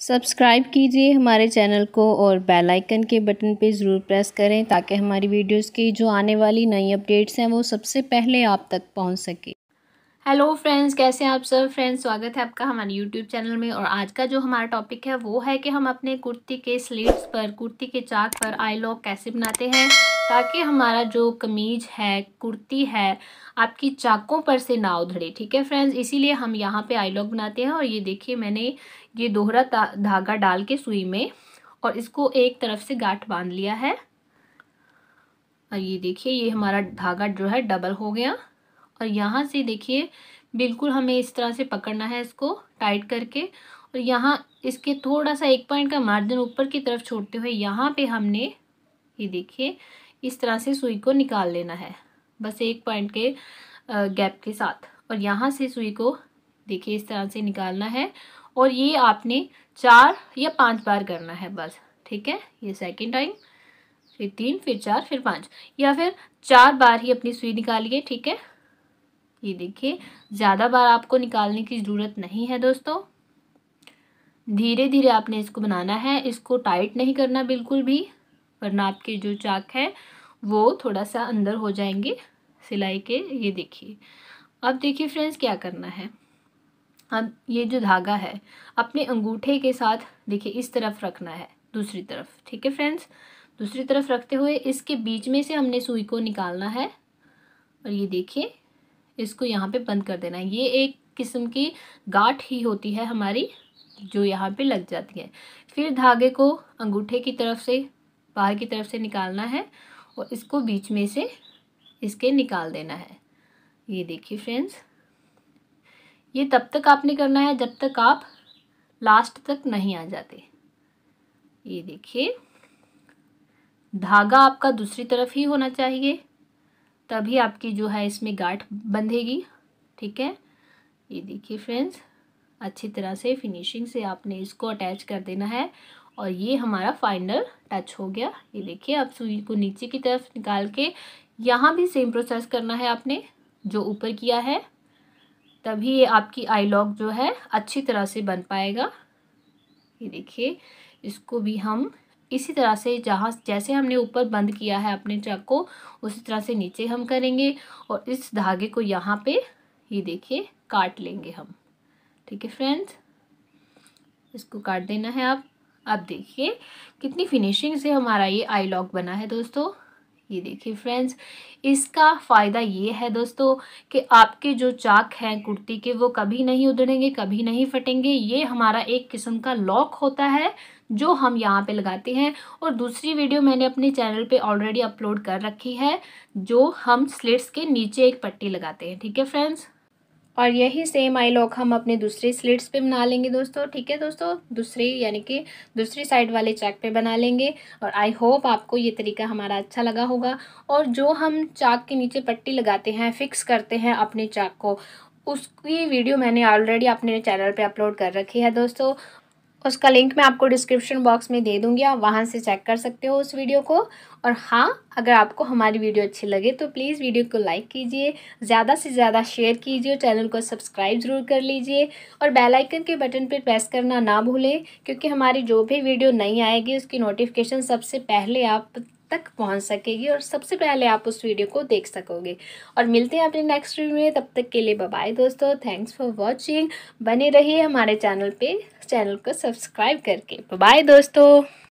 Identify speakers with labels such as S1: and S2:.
S1: subscribe कीजिए हमारे channel को और बेल आइकन के बटन पे ज़रूर प्रेस करें ताकि हमारी वीडियोस की जो आने वाली नई अपडेट्स हैं वो सबसे पहले आप तक पहुंच सके हेलो फ्रेंड्स कैसे हैं आप सब फ्रेंड्स स्वागत है आपका हमारे यूट्यूब चैनल में और आज का जो हमारा टॉपिक है वो है कि हम अपने कुर्ती के स्लीव्स पर कुर्ती के चाक पर आई लॉक कैसे बनाते हैं ताकि हमारा जो कमीज है कुर्ती है आपकी चाकों पर से ना उधड़े ठीक है फ्रेंड्स इसीलिए हम यहाँ पे आई लॉक बनाते हैं और ये देखिए मैंने ये दोहरा धागा डाल के सुई में और इसको एक तरफ से गाठ बांध लिया है और ये देखिए ये हमारा धागा जो है डबल हो गया और यहाँ से देखिए बिल्कुल हमें इस तरह से पकड़ना है इसको टाइट करके और यहाँ इसके थोड़ा सा एक पॉइंट का मार्जिन ऊपर की तरफ छोड़ते हुए यहाँ पे हमने ये देखिए इस तरह से सुई को निकाल लेना है बस एक पॉइंट के गैप के साथ और यहाँ से सुई को देखिए इस तरह से निकालना है और ये आपने चार या पांच बार करना है बस ठीक है ये सेकंड टाइम फिर तीन फिर चार फिर पाँच या फिर चार बार ही अपनी सुई निकालिए ठीक है ये देखिए ज़्यादा बार आपको निकालने की ज़रूरत नहीं है दोस्तों धीरे धीरे आपने इसको बनाना है इसको टाइट नहीं करना बिल्कुल भी वरना आपके जो चाक है वो थोड़ा सा अंदर हो जाएंगे सिलाई के ये देखिए अब देखिए फ्रेंड्स क्या करना है अब ये जो धागा है अपने अंगूठे के साथ देखिए इस तरफ रखना है दूसरी तरफ ठीक है फ्रेंड्स दूसरी तरफ रखते हुए इसके बीच में से हमने सुई को निकालना है और ये देखिए इसको यहाँ पे बंद कर देना है ये एक किस्म की गाठ ही होती है हमारी जो यहाँ पे लग जाती है फिर धागे को अंगूठे की तरफ से बाहर की तरफ से निकालना है और इसको बीच में से इसके निकाल देना है ये देखिए फ्रेंड्स ये तब तक आपने करना है जब तक आप लास्ट तक नहीं आ जाते ये देखिए धागा आपका दूसरी तरफ ही होना चाहिए तभी आपकी जो है इसमें गाठ बंधेगी ठीक है ये देखिए फ्रेंड्स अच्छी तरह से फिनिशिंग से आपने इसको अटैच कर देना है और ये हमारा फाइनल टच हो गया ये देखिए आप सुई को नीचे की तरफ निकाल के यहाँ भी सेम प्रोसेस करना है आपने जो ऊपर किया है तभी ये आपकी आई लॉक जो है अच्छी तरह से बन पाएगा ये देखिए इसको भी हम इसी तरह से जहाँ जैसे हमने ऊपर बंद किया है अपने चक को उसी तरह से नीचे हम करेंगे और इस धागे को यहाँ पे ये देखिए काट लेंगे हम ठीक है फ्रेंड्स इसको काट देना है आप अब देखिए कितनी फिनिशिंग से हमारा ये आई लॉक बना है दोस्तों ये देखिए फ्रेंड्स इसका फ़ायदा ये है दोस्तों कि आपके जो चाक हैं कुर्ती के वो कभी नहीं उधड़ेंगे कभी नहीं फटेंगे ये हमारा एक किस्म का लॉक होता है जो हम यहाँ पे लगाते हैं और दूसरी वीडियो मैंने अपने चैनल पे ऑलरेडी अपलोड कर रखी है जो हम स्लिट्स के नीचे एक पट्टी लगाते हैं ठीक है फ्रेंड्स और यही सेम आई लॉक हम अपने दूसरे स्लिट्स पे बना लेंगे दोस्तों ठीक है दोस्तों दूसरी यानी कि दूसरी साइड वाले चाक पे बना लेंगे और आई होप आपको ये तरीका हमारा अच्छा लगा होगा और जो हम चाक के नीचे पट्टी लगाते हैं फिक्स करते हैं अपने चाक को उसकी वीडियो मैंने ऑलरेडी अपने चैनल पे अपलोड कर रखी है दोस्तों उसका लिंक मैं आपको डिस्क्रिप्शन बॉक्स में दे दूंगी आप वहाँ से चेक कर सकते हो उस वीडियो को और हाँ अगर आपको हमारी वीडियो अच्छी लगे तो प्लीज़ वीडियो को लाइक कीजिए ज़्यादा से ज़्यादा शेयर कीजिए चैनल को सब्सक्राइब ज़रूर कर लीजिए और बेल आइकन के बटन पर प्रेस करना ना भूलें क्योंकि हमारी जो भी वीडियो नहीं आएगी उसकी नोटिफिकेशन सबसे पहले आप तक पहुंच सकेगी और सबसे पहले आप उस वीडियो को देख सकोगे और मिलते हैं अपने नेक्स्ट वीडियो में तब तक के लिए बाय दोस्तों थैंक्स फॉर वॉचिंग बने रहिए हमारे चैनल पे चैनल को सब्सक्राइब करके बाय दोस्तों